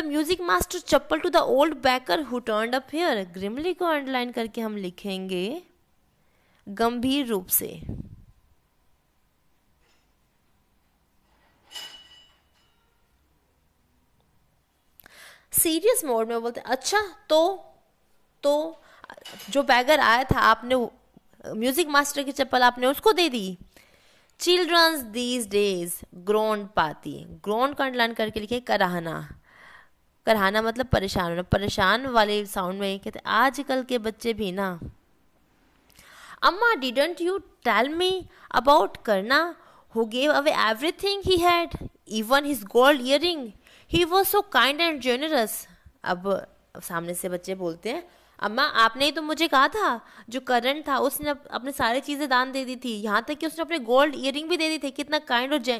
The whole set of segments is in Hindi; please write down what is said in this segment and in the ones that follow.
the music master chappal to the old beggar who turned up here grimly को अंडरलाइन करके हम लिखेंगे गंभीर रूप से सीरियस मोड में बोलते अच्छा तो तो जो बैगर आया था आपने म्यूजिक मास्टर की चप्पल आपने उसको दे दी चिल्ड्रंस दीज डेज ग्रोन पाती ग्रोन का अंडरलाइन करके लिखे कराहना कराना मतलब परेशान होना परेशान वाले साउंड में कहते आजकल के बच्चे भी ना अम्मा didn't you tell me about करना who gave away everything he had even his gold ring he was so kind and generous अब सामने से बच्चे बोलते हैं अम्मा आपने ही तो मुझे कहा था जो करंट था उसने अपने सारी चीज़ें दान दे दी थी यहाँ तक कि उसने अपने गोल्ड रिंग भी दे दी थी कितना काइंड और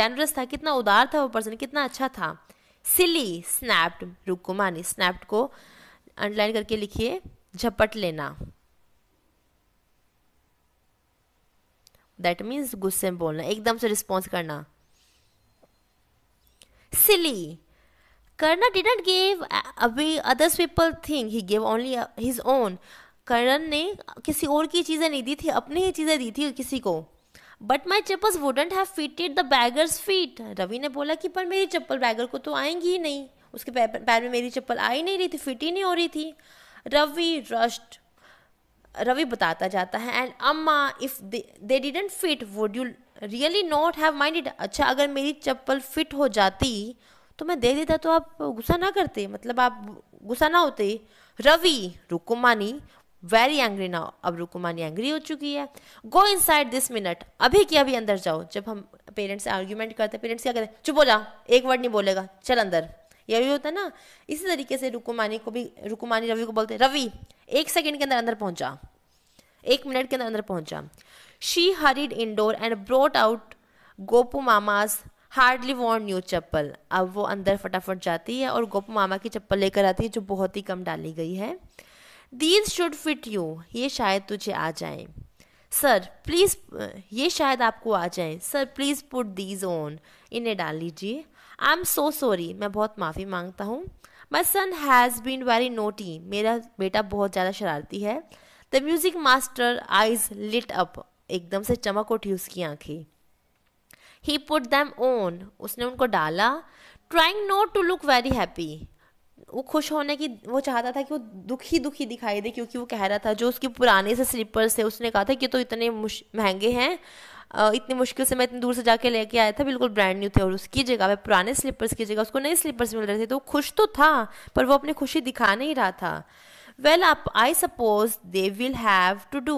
जेनरस था कितना उदार था वो पर्सन कितना अच्छा था सिली स्नैप्ड रुको मानी स्नैप्ड को अंडरलाइन करके लिखिए झपट लेना दैट मीन्स गुस्से में बोलना एकदम से रिस्पॉन्स करना सिली कर्नल डिडेंट गेव अभी others people thing he gave only his own Karna ने किसी और की चीज़ें नहीं दी थी अपनी ही चीज़ें दी थी किसी को but my chappal wouldn't have fitted the beggar's feet Ravi ने बोला कि पर मेरी चप्पल बैगर को तो आएंगी ही नहीं उसके पैर में मेरी चप्पल आ ही नहीं रही थी फिट ही नहीं हो रही थी रवि रश्ट रवि बताता जाता है एंड अम्मा if they didn't fit would you really not have minded अच्छा अगर मेरी चप्पल फिट हो जाती तो मैं दे देता तो आप गुस्सा ना करते मतलब आप गुस्सा ना होते Ravi Rukmani very angry now अब रुकुमानी एंग्री हो चुकी है go inside this minute अभी की अभी अंदर जाओ जब हम पेरेंट्स से आर्ग्यूमेंट करते हैं पेरेंट्स क्या कहते हैं चुप हो जा एक वर्ड नहीं बोलेगा चल अंदर यह भी होता है ना इसी तरीके से रुकुमानी को भी रुकुमानी रवि को बोलते रवि एक सेकेंड के अंदर अंदर पहुंचा एक मिनट के अंदर अंदर पहुंचा she hurried indoors and brought out Gopu Mama's hardly worn new chappal अब वो अंदर फटाफट जाती है और गोपू मामा की चप्पल लेकर आती है जो बहुत ही कम डाली गई है दीज शुड फिट यू ये शायद तुझे आ जाए सर प्लीज़ ये शायद आपको आ जाए sir please put these on इन्हें डाल लीजिए आई एम सो सॉरी मैं बहुत माफ़ी मांगता हूँ my son has been very naughty मेरा बेटा बहुत ज़्यादा शरारती है the music master eyes lit up एकदम से चमक उठी उसकी आंखें ही पुट दैम ओन उसने उनको डाला trying not to look very happy वो खुश होने की वो चाहता था कि वो दुखी दुखी दिखाई दे क्योंकि वो कह रहा था जो उसके पुराने से स्लीपर्स थे उसने कहा था कि तो इतने महंगे हैं इतनी मुश्किल से मैं इतनी दूर से जाके लेके आया था बिल्कुल ब्रांड न्यू थे और उसकी जगह पे पुराने स्लीपर्स की जगह उसको नए स्लीपर्स मिल रहे थे तो वो खुश तो था पर वो अपनी खुशी दिखा नहीं रहा था वेल आप I suppose they will have to do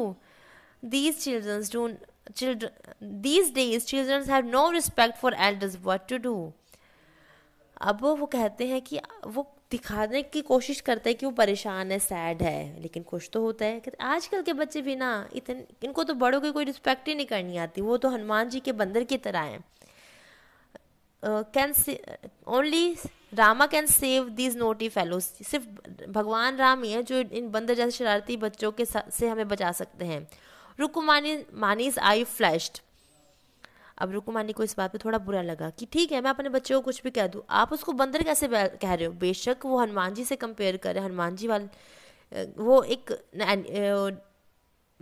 these childrens do children these days childrens have no respect for elders what to do अब वो कहते हैं कि वो दिखाने की कोशिश करता है कि वो परेशान है सैड है लेकिन खुश तो होता है आजकल के बच्चे भी ना इतने इनको तो बड़ों की कोई रिस्पेक्ट ही नहीं करनी आती वो तो हनुमान जी के बंदर की तरह हैं can only Rama can save these naughty fellows सिर्फ भगवान राम ही है जो इन बंदर जैसे शरारती बच्चों के से हमें बचा सकते हैं रुकुमानी मानीज आई फ्लैश्ड अब रुकमानी को इस बात पे थोड़ा बुरा लगा कि ठीक है मैं अपने बच्चे को कुछ भी कह दूँ आप उसको बंदर कैसे कह रहे हो बेशक वो हनुमान जी से कंपेयर करें हनुमान जी वाले वो एक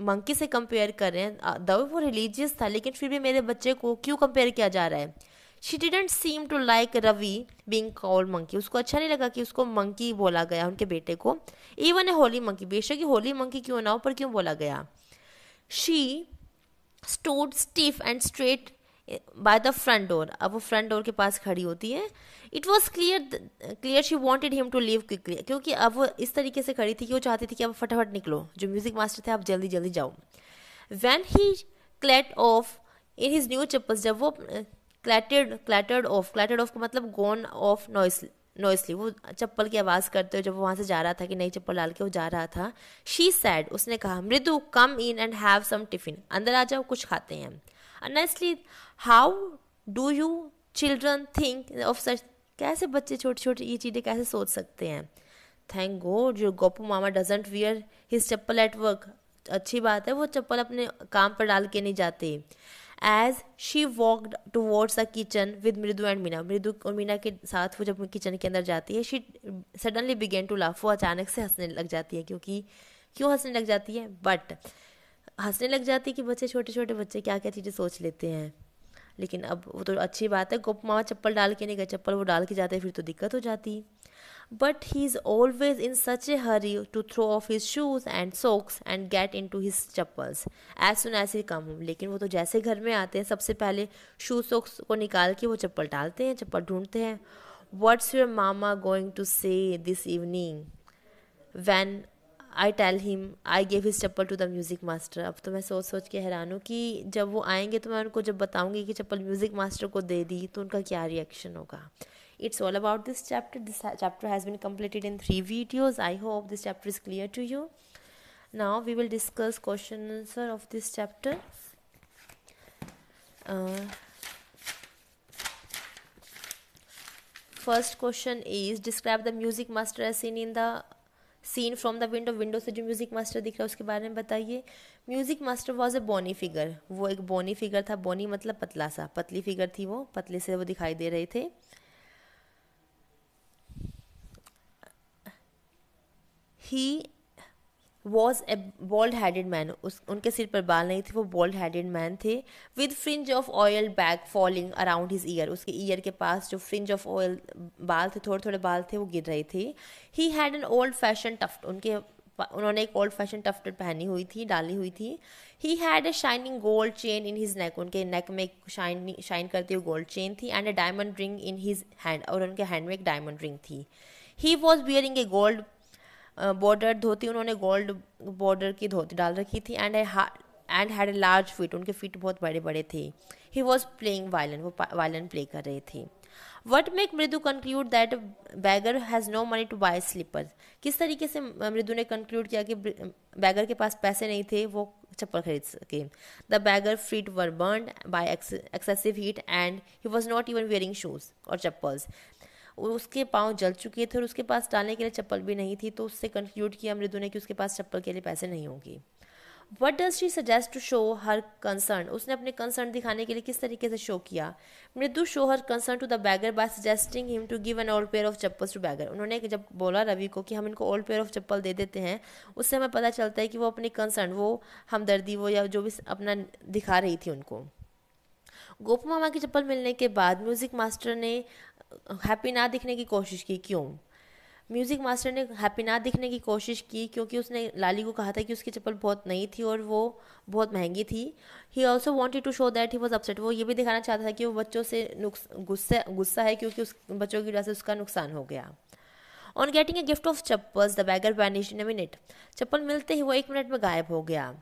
मंकी से कंपेयर कर रहे हैं वो रिलीजियस था लेकिन फिर भी मेरे बच्चे को क्यों कंपेयर किया जा रहा है she didn't seem to like Ravi being called monkey उसको अच्छा नहीं लगा कि उसको मंकी बोला गया उनके बेटे को इवन ए होली मंकी बेशक होली मंकी क्यों ना हो पर क्यों बोला गया she stood stiff and straight by the front door अब वो फ्रंट डोर के पास खड़ी होती है it was clear clear she wanted him to leave quickly क्योंकि अब वो इस तरीके से खड़ी थी कि वो चाहती थी कि अब फटाफट निकलो जो म्यूजिक मास्टर थे आप जल्दी जल्दी जाओ when he clat off in his new chappals जब वो क्लैटेड क्लैटर्ड ऑफ क्लैटर्ड ऑफ का मतलब गोन ऑफ नॉइस नॉइसली वो चप्पल की आवाज़ करते हुए जब वो वहाँ से जा रहा था कि नई चप्पल डाल के वो जा रहा था शी सैड उसने कहा Mridu come in and have some tiffin अंदर आ जाओ कुछ खाते हैं honestly how do you children think of such कैसे बच्चे छोटी छोटी ये चीज़ें कैसे सोच सकते हैं थैंक गॉड जो Gopu Mama doesn't wear his chappal at work अच्छी बात है वो चप्पल अपने काम पर डाल के नहीं जाते as she walked towards a kitchen with Mridu and Meena Mridu और मीना के साथ वो जब किचन के अंदर जाती है she suddenly began to laugh वो अचानक से हंसने लग जाती है क्योंकि क्यों हंसने लग जाती है बट हंसने लग जाती है कि बच्चे छोटे छोटे बच्चे क्या क्या चीज़ें सोच लेते हैं लेकिन अब वो तो अच्छी बात है गोप मामा चप्पल डाल के नहीं गए चप्पल वो डाल के जाते फिर तो दिक्कत हो जाती but he is always in such a hurry to throw off his shoes and socks and get into his chappals as soon as he come लेकिन वो तो जैसे घर में आते हैं सबसे पहले शूज सोक्स को निकाल के वो चप्पल डालते हैं चप्पल ढूंढते हैं what's your Mama going to say this evening when I tell him I gave his chappal to the music master अब तो मैं सोच सोच के हैरान हूँ कि जब वो आएंगे तो मैं उनको जब बताऊँगी कि चप्पल म्यूज़िक मास्टर को दे दी तो उनका क्या रिएक्शन होगा it's all about this chapter this chapter has been completed in three videos I hope this chapter is clear to you now we will discuss question answer of this chapter first question is describe the music master master in seen in scene from the window window से जो म्यूज़िक मास्टर दिख रहा है उसके बारे में बताइए music master was a bony figure वो एक बॉनी फिगर था बॉनी मतलब पतला सा पतली फिगर थी वो पतले से वो दिखाई दे रहे थे he was a bald headed man उस उनके सिर पर बाल नहीं थे वो बॉल्ड हेडेड मैन थे with fringe of oil bag falling around his ear उसके ईयर के पास जो फ्रिंज ऑफ ऑयल बाल थे थोड़े थोड़े बाल थे वो गिर रहे थे he had an old fashion tuft उनके उन्होंने एक ओल्ड फैशन टफ्ट पहनी हुई थी डाली हुई थी he had a shining gold chain in his neck उनके नेक में एक शाइन शाइन करती हुई गोल्ड चेन थी and a diamond ring in his hand और उनके हैंड में एक डायमंड रिंग थी he was bearing a gold border dhoti उन्होंने गोल्ड बॉर्डर की धोती डाल रखी थी and and had a large feet उनके फिट बहुत बड़े बड़े थे ही वॉज प्लेइंग वायलिन वो वायलिन प्ले कर रहे थे what make Mridu conclude that beggar has no money to buy slipper किस तरीके से मृदु ने कंक्लूड किया कि बैगर के पास पैसे नहीं थे वो चप्पल खरीद सके the beggar feet were burn by excessive heat and he was not even wearing shoes और चप्पल्स और उसके पाँव जल चुके थे और उसके पास डालने के लिए चप्पल भी नहीं थी तो उससे कंक्लूड किया मृदु ने कि उसके पास चप्पल के लिए पैसे नहीं होंगे what does she suggest to show her concern उसने अपने कंसर्न दिखाने के लिए किस तरीके से शो किया Mridu show her concern to the beggar by suggesting him to give an old pair of chappal to beggar उन्होंने जब बोला रवि को कि हम इनको ओल्ड पेयर ऑफ चप्पल दे देते हैं उससे हमें पता चलता है कि वो अपनी कंसर्न वो हमदर्दी वो या जो भी अपना दिखा रही थी उनको गोपू मामा की चप्पल मिलने के बाद म्यूजिक मास्टर ने हैप्पी ना दिखने की कोशिश की क्यों म्यूज़िक मास्टर ने हैप्पी ना दिखने की कोशिश की क्योंकि उसने लाली को कहा था कि उसकी चप्पल बहुत नई थी और वो बहुत महंगी थी he also wanted to show that he was upset वो ये भी दिखाना चाहता था कि वो बच्चों से गुस्सा गुस्सा है क्योंकि उस बच्चों की वजह से उसका नुकसान हो गया on getting a gift of chappal the beggar vanish in a minute चप्पल मिलते ही वो एक मिनट में गायब हो गया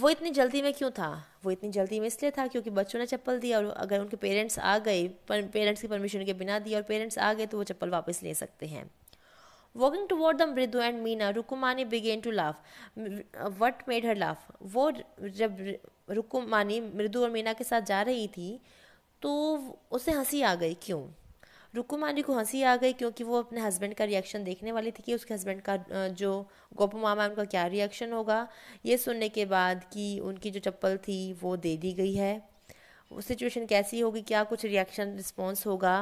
वो इतनी जल्दी में क्यों था वो इतनी जल्दी में इसलिए था क्योंकि बच्चों ने चप्पल दी और अगर उनके पेरेंट्स आ गए पर पेरेंट्स की परमिशन के बिना दी और पेरेंट्स आ गए तो वो चप्पल वापस ले सकते हैं walking toward the Mridu and Meena Rukumani began to laugh what made her laugh वो जब रुकुमानी मृदु और मीना के साथ जा रही थी तो उसे हंसी आ गई क्यों रुकू रुकुमानी को हंसी आ गई क्योंकि वो अपने हस्बैंड का रिएक्शन देखने वाली थी कि उसके हस्बैंड का जो गोपू मामा उनका क्या रिएक्शन होगा ये सुनने के बाद कि उनकी जो चप्पल थी वो दे दी गई है वो सिचुएशन कैसी होगी क्या कुछ रिएक्शन रिस्पॉन्स होगा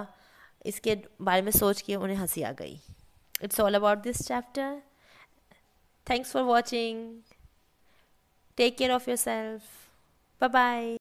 इसके बारे में सोच के उन्हें हंसी आ गई it's all about this chapter thanks for watching take care of yourself bye bye